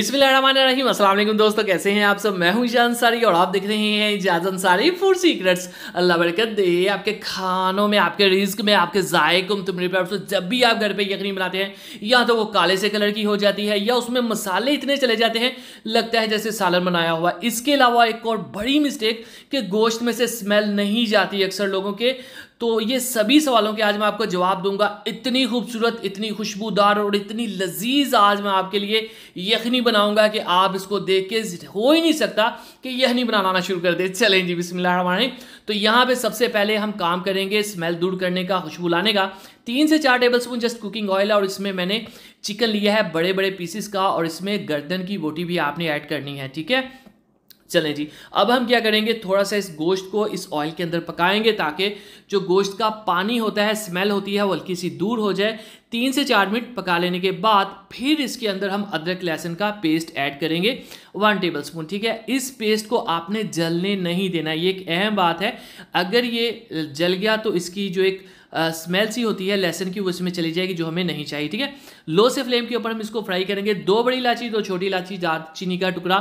अस्सलाम वालेकुम दोस्तों कैसे हैं आप सब मैं हूं इजाज अंसारी और आप देख रहे हैं इजाज अंसारी फूड सीक्रेट्स अल्लाह बरकत दे आपके खानों में आपके रिस्क में आपके जायकों में तुम्हारे पर तो जब भी आप घर पे यकीन बनाते हैं या तो वो काले से कलर की हो जाती है या उसमें मसाले इतने चले जाते हैं लगता है जैसे सालन बनाया हुआ इसके अलावा एक और बड़ी मिस्टेक कि गोश्त में से स्मेल नहीं जाती अक्सर लोगों के तो ये सभी सवालों के आज मैं आपको जवाब दूंगा इतनी खूबसूरत इतनी खुशबूदार और इतनी लजीज आज मैं आपके लिए यखनी बनाऊंगा कि आप इसको देख के हो ही नहीं सकता कि यखनी बनाना शुरू कर दे चलें जी बिस्मिल्लाह तो यहाँ पे सबसे पहले हम काम करेंगे स्मेल दूर करने का खुशबू लाने का तीन से चार tablespoon just cooking oil और इसमें मैंने चिकन लिया है बड़े बड़े पीसीस का और इसमें गर्दन की बोटी भी आपने ऐड करनी है ठीक है चलें जी अब हम क्या करेंगे थोड़ा सा इस गोश्त को इस ऑयल के अंदर पकाएंगे ताकि जो गोश्त का पानी होता है स्मेल होती है वो हल्की सी दूर हो जाए तीन से चार मिनट पका लेने के बाद फिर इसके अंदर हम अदरक लहसुन का पेस्ट ऐड करेंगे वन टेबल स्पून ठीक है इस पेस्ट को आपने जलने नहीं देना ये एक अहम बात है अगर ये जल गया तो इसकी जो एक स्मेल सी होती है लहसन की वो इसमें चली जाएगी जो हमें नहीं चाहिए ठीक है लो से फ्लेम के ऊपर हम इसको फ्राई करेंगे दो बड़ी इलाची दो छोटी इलाची दार चीनी का टुकड़ा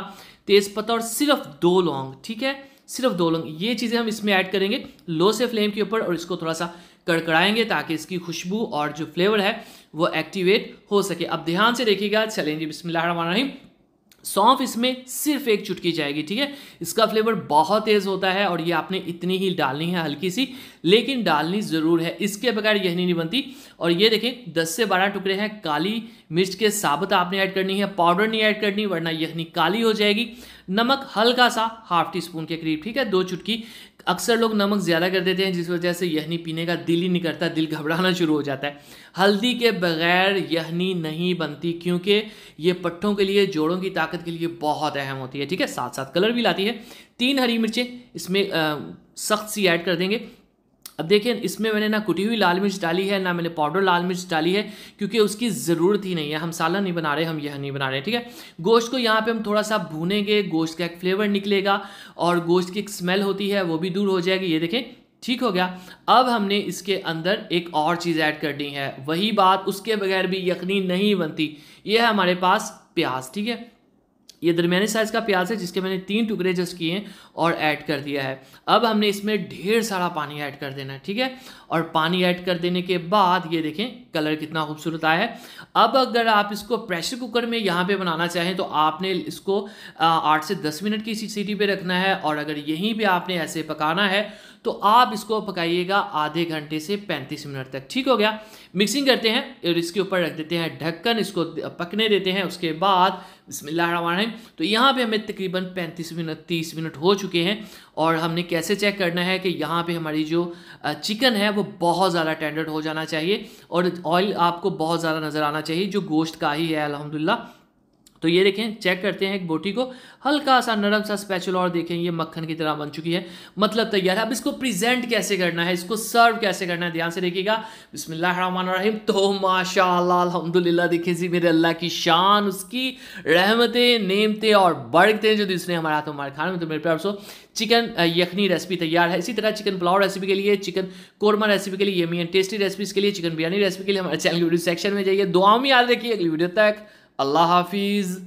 तेज़पत्ता और सिर्फ दो लौंग ठीक है सिर्फ दो लौंग ये चीज़ें हम इसमें ऐड करेंगे लो से फ्लेम के ऊपर और इसको थोड़ा सा कड़कड़ाएंगे ताकि इसकी खुशबू और जो फ्लेवर है वो एक्टिवेट हो सके अब ध्यान से देखिएगा चलेंगे बिस्मिल्लाह रहीम सौंफ इसमें सिर्फ एक चुटकी जाएगी ठीक है इसका फ्लेवर बहुत तेज़ होता है और ये आपने इतनी ही डालनी है हल्की सी लेकिन डालनी ज़रूर है इसके बगैर यही नहीं बनती और ये देखें 10 से 12 टुकड़े हैं काली मिर्च के साबुत आपने ऐड करनी है पाउडर नहीं ऐड करनी वरना यखनी काली हो जाएगी नमक हल्का सा हाफ टी स्पून के करीब ठीक है दो चुटकी अक्सर लोग नमक ज़्यादा कर देते हैं जिस वजह से यहनी पीने का दिल ही नहीं करता दिल घबराना शुरू हो जाता है हल्दी के बगैर यहनी नहीं बनती क्योंकि ये पट्टों के लिए जोड़ों की ताकत के लिए बहुत अहम होती है ठीक है साथ साथ कलर भी लाती है तीन हरी मिर्चें इसमें सख्त सी ऐड कर देंगे अब देखिए इसमें मैंने ना कुटी हुई लाल मिर्च डाली है ना मैंने पाउडर लाल मिर्च डाली है क्योंकि उसकी ज़रूरत ही नहीं है हम साला नहीं बना रहे हम यह नहीं बना रहे ठीक है गोश्त को यहाँ पे हम थोड़ा सा भूनेंगे गोश्त का एक फ्लेवर निकलेगा और गोश्त की एक स्मेल होती है वो भी दूर हो जाएगी ये देखें ठीक हो गया अब हमने इसके अंदर एक और चीज़ ऐड करनी है वही बात उसके बगैर भी यकनी नहीं बनती ये है हमारे पास प्याज ठीक है ये दरमियाने साइज़ का प्याज है जिसके मैंने तीन टुकड़े जस्ट किए हैं और ऐड कर दिया है अब हमने इसमें ढेर सारा पानी ऐड कर देना है ठीक है और पानी ऐड कर देने के बाद ये देखें कलर कितना खूबसूरत आया है अब अगर आप इसको प्रेशर कुकर में यहाँ पे बनाना चाहें तो आपने इसको आठ से दस मिनट की सीटी पे रखना है और अगर यहीं पर आपने ऐसे पकाना है तो आप इसको पकाइएगा आधे घंटे से पैंतीस मिनट तक ठीक हो गया मिक्सिंग करते हैं और इसके ऊपर रख देते हैं ढक्कन इसको पकने देते हैं उसके बाद बिस्मिल्लाहमान तो यहाँ पे हमें तकरीबन 35 मिनट 30 मिनट हो चुके हैं और हमने कैसे चेक करना है कि यहाँ पे हमारी जो चिकन है वो बहुत ज़्यादा टेंडर हो जाना चाहिए और ऑयल आपको बहुत ज़्यादा नज़र आना चाहिए जो गोश्त का ही है अलहमदिल्ला तो ये देखें चेक करते हैं एक बोटी को हल्का सा नरम सा स्पेचुला और देखें ये मक्खन की तरह बन चुकी है मतलब तैयार है अब इसको प्रेजेंट कैसे करना है इसको सर्व कैसे करना है ध्यान से देखिएगा बिसमीम तो माशा अलहमदिल्ला देखें जी मेरे अल्लाह की शान उसकी रहमतें नेमतें और बरकतें जो दूसरे हमारे हाथों हमारे खाने में तो मेरे प्यार सो चिकन यखनी रेसिपी तैयार है इसी तरह चिकन पुलाव रेसिपी के लिए चिकन कोरमा रेसिपी के लिए यमी एंड टेस्टी रेसिपीज़ के लिए चिकन बिरयानी रेसिपी के लिए हमारे चैनल वीडियो सेक्शन में जाइए दुआओं में याद रखिए अगली वीडियो तक الله حافظ